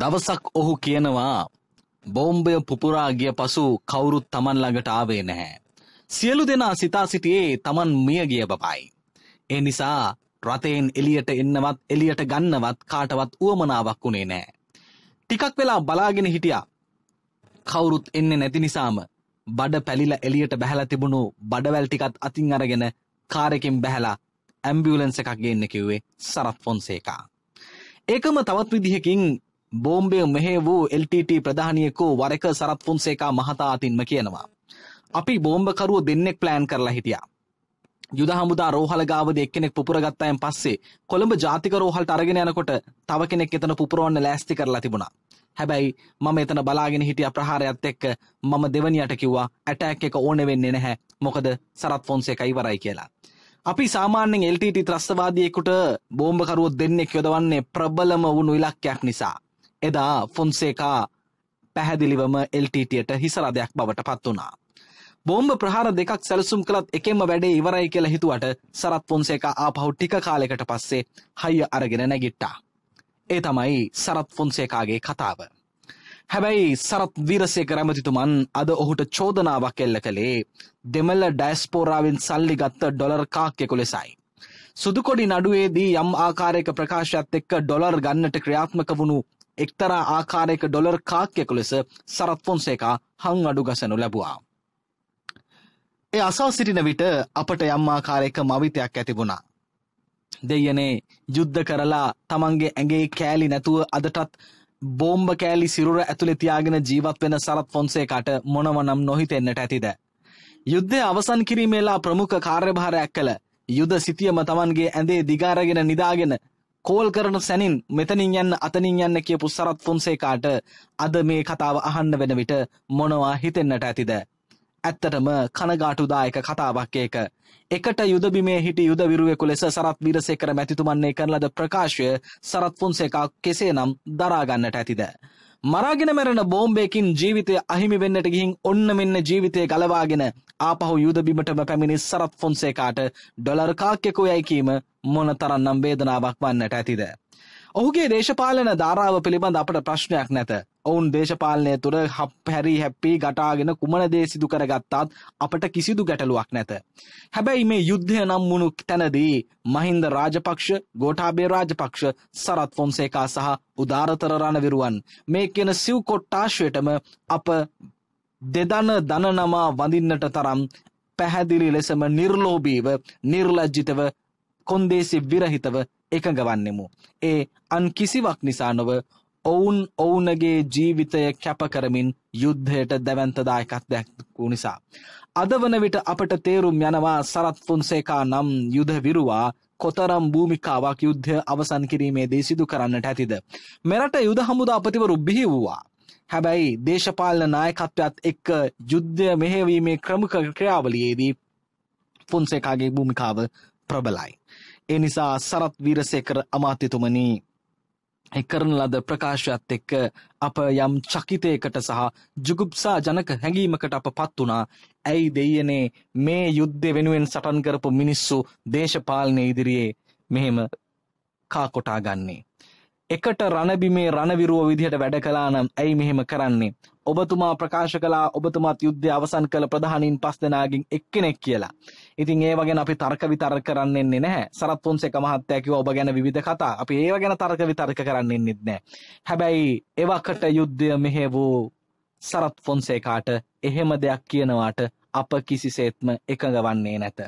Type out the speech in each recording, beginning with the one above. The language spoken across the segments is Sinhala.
දවසක් ඔහු කියනවා බෝම්බය පුපුරා ගිය පසු කවුරුත් Taman ළඟට ආවේ නැහැ. සියලු දෙනා සිතා සිටියේ Taman මිය ගිය බබයි. ඒ නිසා රතයෙන් එළියට එන්නවත් එළියට ගන්නවත් කාටවත් උවමනාවක් උනේ නැහැ. ටිකක් වෙලා බලාගෙන හිටියා. කවුරුත් එන්නේ නැති නිසාම බඩ පැලිලා එළියට බැහැලා තිබුණු බඩවැල් ටිකත් අතින් අරගෙන කාර් එකෙන් බැහැලා ඇම්බියුලන්ස් එකක් ගේන්න කිව්වේ සරත් ෆොන්සේකා. ඒකම තවත් විදිහකින් බෝම්බය මෙහෙවූ LTT ප්‍රධානියකු වරක සරත් ෆොන්සේකා මහතා අතින්ම කියනවා. අපි බෝම්බකරුව දෙන්නෙක් ප්ලෑන් කරලා හිටියා. යුද හමුදා රෝහල ගාවද එක්කෙනෙක් පුපුරගත්තයන් පස්සේ කොළඹ ජාතික රෝහල්ට අරගෙන යනකොට තව කෙනෙක් එතන පුපුරවන්න ලෑස්ති කරලා තිබුණා. හැබැයි මම එතන බලාගෙන හිටිය ප්‍රහාරයත් එක්ක මම දෙවනියට කිව්වා ඇටැක් එක ඕන වෙන්නේ නැහැ. මොකද සරත් ෆොන්සේකා ඉවරයි කියලා. අපි සාමාන්‍යයෙන් LTT ත්‍රස්තවාදියෙකුට බෝම්බකරුවෝ දෙන්නෙක් යොදවන්නේ ප්‍රබලම වුණු ඉලක්කයක් නිසා. එදා ෆොන්සේකා පැහැදිලිවම එල්ටට හිසරදයක් බවට පත් වනා. බෝම්බ ප්‍රහාර දෙකක් සැලසුම් කළත් එකෙම වැඩේ ඉවරයි කියලා හිතුවට සරත් ෆොන්සේක ආපහු ටික කාලෙකට පස්සේ හයිය අරගෙන නැගිට්ටා. ඒ තමයි සරත් ෆොන්සේකාගේ කතාව. හැබැයි සරත් වීරසේක රැමතිතුමන් අද ඔහුට චෝදනාවක් එල්ල කළේ දෙමල්ල ඩයිස්පෝරාවෙන් සල්ලි ගත්ත ඩොලර් කාක්්‍යකු ලෙසයි. සුදුකොඩි නඩුවේදී යම් ආකාරයක ප්‍රකාශයක්ත් එක්ක ඩොලර් ගන්නට ක්‍රියාත්මක වුණු එක්තරා ආකාරයක ඩොලර් කාක්්‍යක ලෙස සරත් ෆොන්සේකා හං අඩු ගසනු ලැබවා. ඒ අසා සිටින විට අපට යම් ආකාරයක මවිතයක් ඇතිබුණා. දෙයනේ යුද්ධ කරලා තමන්ගේ ඇගේ කෑලි නැතුව අදටත් බෝම්භ කෑලි සිරුර ඇතුළෙ තියාගෙන ජීවත් වෙන සරත් ෆොන්සේකට මොනවනම් නොහිතෙන්නට ඇතිද. යුද්ධය අවසන් කිරීමේලා ප්‍රමුඛ කාර්යභාරයක් කළ යුද සිතියම තමන්ගේ ඇඳේ දිගාරගෙන නිදාගෙන කෝල් කරන සැනින් මෙතනින් යන්න අතනින් යන්න කියපු සරත් ෆොන්සේකාට අද මේ කතාව අහන්න වෙන විට මොනවා හිතෙන්නට ඇතිද. ඇත්තටම කනගාටුදායක කතාවක් ඒක. එකට යුදබිමේ හිට යුදවිරුවෙකු ලෙස සරත් විරසේකර මැතිතුමන්නේ කරන ලද ප්‍රකාශය සරත් ෆොන්සේකා කෙසේ නම් දරාගන්නට ඇතිද. මරාගෙන මැරෙන බෝම්බයකින් ජීවිතය අහිමි වෙන්නට ගිහින් ඔන්න මෙන්න ජීවිතය ගලවාගෙන ආපහු යුද බිමටම පැමිණි සරත් ෆොන්සේකාට ඩොලර් කාක්කෙකු යයි කීම මොනතරම් නම් වේදනාවක් වන්නට ඇතිද. ඔහුගේ දේශපාලන ධාරාව පිළිබඳ අපට ප්‍රශ්නයක් නැත. ඔවුන් දේශපාලනය තුළ හප් හැරි හැප්පී ගටාගෙන කුමන දේ සිදු කර ගත්තාත් අපට කිසිදු ගැටලුවක් නැත. හැබැයි මේ යුද්ධය නම් වුණු තැනදී මහින්ද රාජපක්ෂ ගෝටාබේ රාජපක්ෂ සරත් ෆොන්සේකා සහ උදාරතර රණවිරුවන් මේ කියන සිව් කොට්ටාශ්වයටම අප දෙදන දනනමා වඳින්නට තරම් පැහැදිලි ලෙසම නිර්ලෝබීව නිර්ලජ්ජිතව කොන්දේසි විරහිතව එකඟවන්නෙමු. ඒ අන් කිසිවක් නිසා නොව ඔවුන් ඔවුනගේ ජීවිතය කැපකරමින් යුද්ධයට දැවන්තදායකත්යක් වූ නිසා. අද වන විට අපට තේරුම් යනවා සරත් ෆොන්සේකා නම් යුද විරුවා කොතරම් භූමිකාවක් යුද්ධ අවසන් කිරීමේදී සිදු කරන්නට ඇතිද. මෙරට යුද හමුදා අපතිවරු බිහි වූවා. හැබැයි දේශපාලන නායකත්වයක්ත් එක්ක යුද්ධය මෙහෙවීමේ ක්‍රමක ක්‍රියාවලියේදී ෆොන්සේකාගේ භූමිකාව ප්‍රබලයි. එනිසා සරත් වීරසේකර අමාත්‍යතුමනී කරන ලද ප්‍රකාශයත් එක්ක අප යම් චකිතයකට සහ ජුගුප්සා ජනක හැඟීමකට අප පත් වුණා. ඇයි දෙයනේ මේ යුද්ධෙ වෙනුවෙන් සටන් කරපු මිනිස්සු දේශපාලනය ඉදිරියේ මෙහෙම කා කොටා ගන්නේ. එකට රණබිමේ රණවිරුව විදිහට වැඩ කලානම් ඇයි මෙහෙම කරන්නේ. ඔබතුමා ප්‍රකාශ කලා ඔබතුමාත් යුද්ධ අවසන් කළ ප්‍රධානින් පස් දෙනාගෙන් එක්කෙනෙක් කියලා. ඉතින් ඒ වගෙන අපි තර්ක විතර්ක කරන්නෙන්නේ නැහැ. සරත් පොන්සේක මහත්තයා කිව්වා ඔබ ගැන විවිධ කතා. අපි ඒව ගැන තර්ක විතර්ක කරන්නෙන්නෙත් නැහැ. හැබැයි එවකට යුද්ධය මෙහෙවූ සරත් ෆොන්සේකාට එහෙම දෙයක් කියනවාට අප කිසිසේත්ම එකඟ වන්නේ නැත.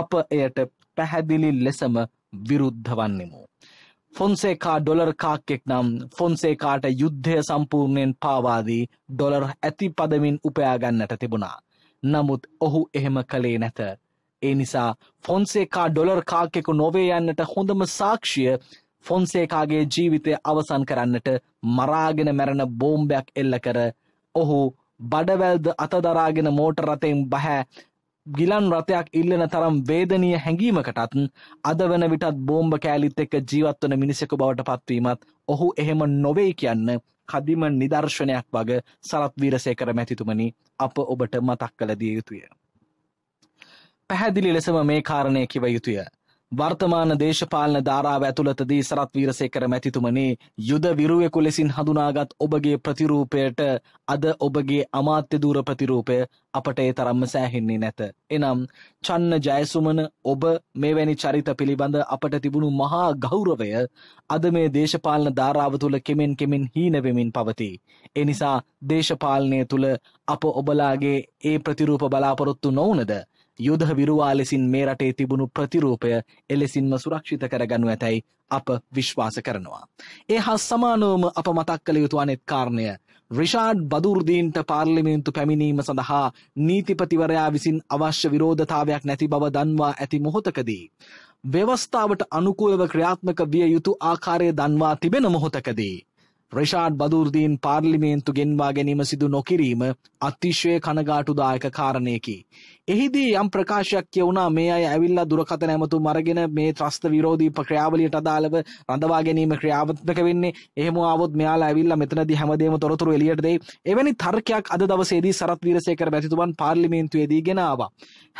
අප එයට පැහැදිලි ලෙසම විරුද්ධ වන්නෙමු. ෆොන්සේකා ඩොලර් කාක්කෙක් නම් ෆොන්සේකාට යුද්ධය සම්පූර්ණයෙන් පාවාදී ඩොලර් ඇති පදමින් උපයාගන්නට තිබුණා. නමුත් ඔහු එහෙම කළේ නැත. ඒ නිසා ෆොන්සේකා ඩොලර් කාක්කෙකු නොවේ යන්නට හොඳම සාක්ෂිය ෆොන්සේකාගේ ජීවිතය අවසන් කරන්නට මරාගෙන මැරණ බෝම්බයක් එල්ල කර ඔහු බඩවැල්ද අතදරාගෙන මෝට රතෙන් බැහැ ගිලන් රථයක් ඉල්ලන තරම් වේදනීය හැඟීමකටත් අද වන විටත් බෝම්බ කෑලිත් එක්ක ජීවත් වන මිනිසෙකු බවට පත්වීමත් ඔහු එහෙම නොවෙයි කියන්න කදිම නිදර්ශනයක් වග සරත් වීරසේකර මැතිතුමනි අප ඔබට මතක් කළ දිය යුතුය. පැහැදිලි ලෙසම මේ කාරණය කිව යුතුය. වර්තමාන දේශපාලන ධාරාව ඇතුළතදී සරත් වීරසේකර මැතිතුමනේ යුද විරුවෙකු ලෙසින් හඳුනාගත් ඔබගේ ප්‍රතිරූපයට අද ඔබගේ අමාත්‍ය දූර ප්‍රතිරූපය අපට ඒ තරම්ම සෑහෙන්නේ නැත. එනම් චන්න ජයසුමන ඔබ මෙවැනි චරිත පිළිබඳ අපට තිබුණු මහා ගෞරවය අද මේ දේශපාලන ධාරාව තුළ කෙමෙන් කෙමෙන් හීනවෙමින් පවතී. එනිසා දේශපාලනය තුළ අප ඔබලාගේ ඒ ප්‍රතිරූප බලාපොරොත්තු නොවනද යුධ විරුවා ලෙසින් මේ රටේ තිබුණු ප්‍රතිරූපය එලෙසින්ම සුරක්ෂිත කරගනු ඇතැයි අප විශ්වාස කරනවා. ඒ හා සමානෝම අප මතක් කළ යුතු අනෙත් කාරණය රිෂාඩ් බදුර්දීන්ට පාර්ලිමේන්තු පැමිණීම සඳහා නීතිපතිවරයා විසින් අවශ්‍ය විරෝධතාවයක් නැති බව දන්වා ඇති මොහොතකදී. ව්‍යවස්ථාවට අනුකූලව ක්‍රියාත්මක විය යුතු ආකාරය දන්වා තිබෙන මොහොතකදී. රෙෂාඩ් බදුර්දීන් පාර්ලිමේන්තු ගෙන්වා ගැනීම සිදු නොකිරීම අතිශය කනගාටුදායක කාරණයකි. එහිදී යම් ප්‍රකාශයක් කියවුණා මේ අය ඇවිල්ලා දුරකත නැමතු මරගෙන මේ ත්‍රස්ත විරෝධී ක්‍රියාවලියට අදාළව රඳවා ගැනීම ක්‍රියාවත්මක වෙන්නේ එහෙම ආවොත් මෙයාලා ඇවිල්ලා මෙතනදී හැමදේම තොරතුරු එළියට දෙයි. එවැනි තර්කයක් අද දවසේදී සරත් වීරසේකර මැතිතුමන් පාර්ලිමේන්තුවේදී ගෙනාවා.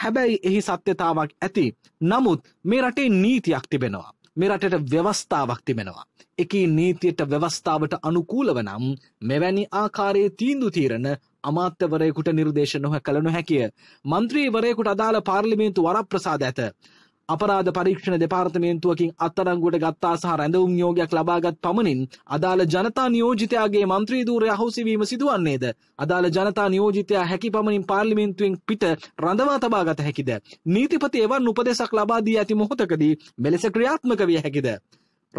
හැබැයි එහි සත්‍යතාවක් ඇති. නමුත් මේ රටේ නීතියක් තිබෙනවා. මේ රටට ව්‍යවස්ථාවක් තිබෙනවා. එකී නීතියට ව්‍යවස්ථාවට අනුකූලව නම් මෙවැනි ආකාරයේ තීන්දු තීරණ අමාත්‍යවරයෙකුට නිර්දේශ නොහැකළ නොහැකිය. මන්ත්‍රීවරයෙකුට අදාළ පාර්ලිමේන්තු වරප්‍රසාද ඇත. අපරාධ පරීක්ෂණ දෙපාර්තමේන්තුවකින් අත්අඩංගුවට ගත්තා සහ රැඳවුම් නියෝගයක් ලබාගත් පමණින් අදාළ ජනතා නියෝජිතයාගේ മന്ത്രി ධූරය අහෝසිවීම සිදුවන්නේද? අදාළ ජනතා නියෝජිතයා හැකි පමණින් පාර්ලිමේන්තුවෙන් පිට රඳවා තබා ගත හැකිද? නීතිපති එවන් උපදේශක් ලබා දී ඇති මොහොතකදී මෙලෙස ක්‍රියාත්මක විය හැකිද?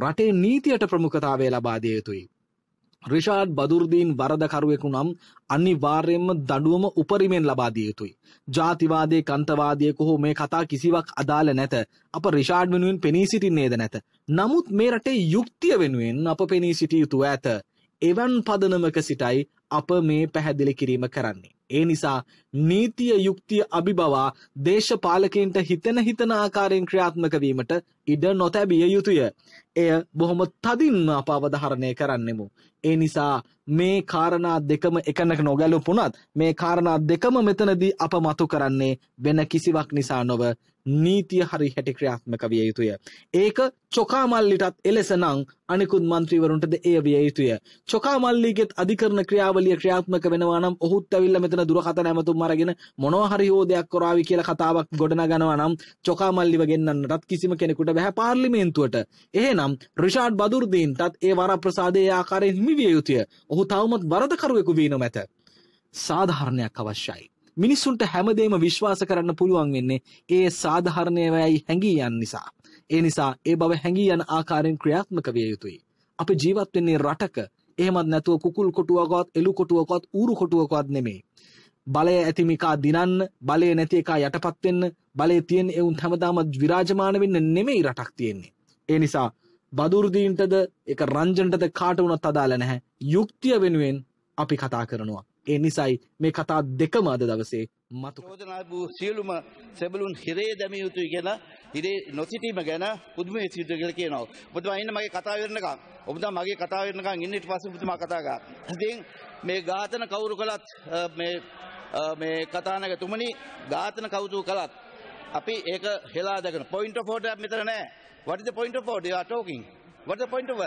රටේ නීතියට ප්‍රමුඛතාවය ලබා දිය යුතුයි. රිෂාඩ් බදුර්දීන් වරදකරුවෙකු නම් අනිවාර්යෙන්ම දඩුවම උපරිමෙන් ලබාදිය යුතුයි. ජාතිවාදය කන්තවාදයකු හෝ මේ කතා කිසිවක් අදාළ නැත අප රිෂාඩ් වෙනුවෙන් පෙනී සිටින්නේද නැත. නමුත් මේ රටේ යුක්තිය වෙනුවෙන් අප පෙනී සිටිය යුතු ඇත. එවන් පදනමක සිටයි අප මේ පැහැදිලි කිරීම කරන්නේ. ඒ නිසා නීතිය යුක්තිය අභිබවා දේශපාලකෙන්ට හිතන හිතන ආකාරයෙන් ක්‍රියාත්මක වීමට ඉඩ නොතැබිය යුතුය. එය බොහොම තදින්ම අප අවධාරණය කරන්නෙමු. ඒ නිසා මේ කාරණා දෙකම එකනක නොගැලපුණත් මේ කාරණා දෙකම මෙතනදී අප මතු කරන්නේ වෙන කිසිවක් නිසා නොව නීතිය හරි හැටි ක්‍රියාත්මක විය යුතුය. ඒක චොකාමල්ලිටත් එලෙස නම් අනිකුත් මන්ත්‍රීවරුන්ටද එය විය යුතුය. චොකාමල්ලිගෙත් අධිකරණ ක්‍රියාවලිය ක්‍රියාත්මක වෙනවා නම් ඔහුත් ඇවිල්ලා මෙතන දුරකථන ඇමතුම් අරගෙන මොනවා හරි හෝ දෙයක් කරાવી කියලා කතාවක් ගොඩනගනවා නම් චොකාමල්ලිව ගෙන්නන්නටත් කිසිම කෙනෙකුට බෑ පාර්ලිමේන්තුවට. එහෙනම් එනම් රිෂාඩ් බදුර්දීන්ටත් ඒ වරප්‍රසාදයේ ආකාරයෙන් හිමි විය යුතුය. ඔහු තවමත් වරදකරුවෙකු වී නොමැත. සාධාරණයක් අවශ්‍යයි. මිනිසුන්ට හැමදේම විශ්වාස කරන්න පුළුවන් වෙන්නේ ඒ සාධාරණයයි හැඟී යන නිසා. ඒ නිසා ඒ බව හැඟී යන ආකාරයෙන් ක්‍රියාත්මක විය යුතුයි. අපි ජීවත් වෙන්නේ රටක එහෙමත් නැතුව කුකුල් කොටුවකවත් එළු කොටුවකවත් ඌරු කොටුවකවත් නෙමෙයි. බලය ඇති මිකා දිනන්න බලය නැති එකා යටපත් වෙන්න බලය තියෙන එවුන් හැමදාම විරාජමාන වෙන්න නෙමෙයි රටක් තියෙන්නේ. ඒ නිසා බදුර්දීන්ටද ඒක රංජන්ටද කාට වුණත් අදාළ නැහැ. යුක්තිය වෙනුවෙන් අපි කතා කරනවා. ඒ නිසයි මේ කතා දෙකම අද දවසේ මතු චෝදනා වූ සියලුම සැබලුන් හිරේ දැමිය යුතුයි කියලා හිරේ නොසිටීම ගැන පුදුමයේ සිට කියලා කියනවා. ඔබතුමා ඉන්න මගේ කතාව වෙනකන්. ඔබතුමා මගේ කතාව වෙනකන් ඉන්න ඊට පස්සේ ඔබතුමා කතා කරා. ඉතින් මේ ඝාතන කවුරු කළත් මේ මේ කතානායකතුමනි ඝාතන කවුරු කළත් අපි ඒක හෙලා දකින. පොයින්ට් ඔෆ් ඕඩර් මෙතන නැහැ. What is the point of what you are talking? What is the point of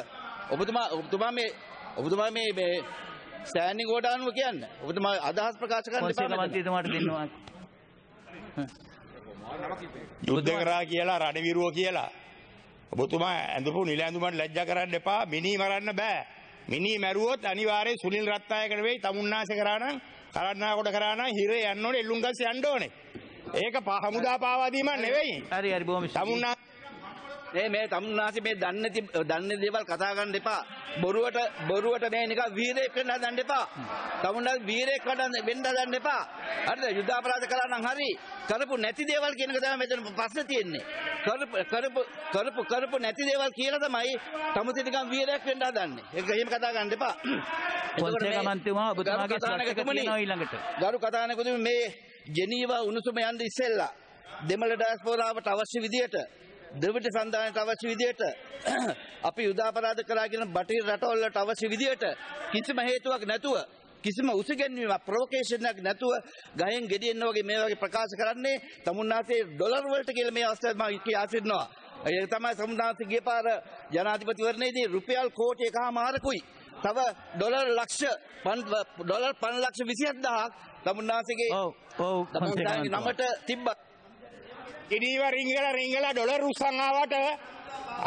ඔබතුමා ඔබතුමා මේ ඔබතුමා මේ මේ ස්ටෑන්ඩින් ඕඩර් අනුව කියන්න. ඔබතුමා අදහස් ප්‍රකාශ කරන්න එපා. කොන්සේකමන්තීතුමාට දෙන්නවා. යුද්ධ කරා කියලා රණවිරුව කියලා. ඔබතුමා ඇඳපු නිල ඇඳුමට ලැජ්ජා කරන්න එපා. මිනි මරන්න බෑ. මිනි මැරුවොත් අනිවාර්යයෙන් සුනිල් රත්නායක නෙවෙයි තමුන්නාසේ කරා නම් කරන්නාකොට කරා නම් හිරේ යන්න ඕනේ එල්ලුම්ගස් යන්න ඕනේ. ඒක හමුදා පාවා දීම නෙවෙයි. හරි හරි බොහොම ස්තුතියි. මේ මේ තමුන්නාසි මේ දන්නේ නැති දන්නේ දේවල් කතා කරන්න එපා. බොරුවට බොරුවට මේ නිකන් වීරයෙක් වෙන්න හදන්න එපා. තමුන්නාසි වීරයෙක් වෙන්න හදන්න එපා. හරිද? යුද අපරාධ කළා නම් හරි. කරපු නැති දේවල් කියන එක තමයි මෙතන ප්‍රශ්නේ තියෙන්නේ. කරපු කරපු කරපු කරපු නැති දේවල් කියලා තමයි තමුති නිකන් වීරයෙක් වෙන්න හදන්නේ. ඒක එහෙම කතා ගන්න එපා. පොන්සේකමන්තුමා ඔබතුමාගේ ශ්‍රාවක තියෙනවා ඊළඟට. ගරු කතානකතුමනි මේ ජෙනීවා උණුසුම යන්න ඉස්සෙල්ලා දෙමළ ඩයස්පෝරාවට අවශ්‍ය විදියට දෙවිඩ සඳහනට අවශ්‍ය විදියට අපි යුදාපරාධ කරාගෙන බටහිර රටවල්ලට අවශ්‍ය විදියට කිසිම හේතුවක් නැතුව කිසිම උසගැන්වීමක් ප්‍රොවොකේෂන්යක් නැතුව ගහෙන් ගෙඩියන්න වගේ මේ වගේ ප්‍රකාශ කරන්නේ තමුන්නාසේ ඩොලර් වලට කියලා මේ අවස්ථාවේ මම කියා සිටිනවා. ඒ තමයි සමුදාන්සේ ගිය පාර ජනාධිපතිවරණයේදී රුපියල් කෝටි එකහමාරකුයි තව ඩොලර් ලක්ෂ ඩොලර් 5 ලක්ෂ 27000ක් තමුන්නාසේගේ ඔව් ඔව් නමට තිබ්බා කිරීව රිංගල රිංගල ඩොලර් උස්සන් ආවට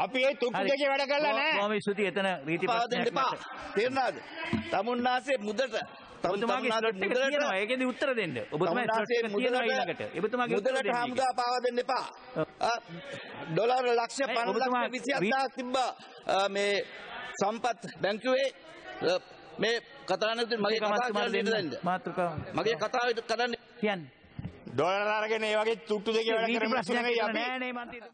අපි ඒ තුප්පු දෙකේ වැඩ කළා නෑ. බොහොම ස්තුතියි එතන රීති ප්‍රශ්නයක්. තේරුණාද? තමුන්නාසේ මුදට ඔබතුමාගේ ස්ලොට් එක තියෙනවා. ඒකෙදි උත්තර දෙන්න. ඔබතුමාගේ ස්ලොට් එක තියෙනවා ඊළඟට. ඔබතුමාගේ උත්තර දෙන්න. මුදලට හමුදා පාවා දෙන්න එපා. ඩොලර් ලක්ෂ 50 ලක්ෂ 20000 තිබ්බා මේ සම්පත් බැංකුවේ මේ කතානකදී මගේ කතාව මගේ කතාව කරන්න කියන්නේ ඩොලර් අරගෙන ඒ වගේ තුට්ටු දෙකේ වැඩ කරමින් ඉන්නේ අපි.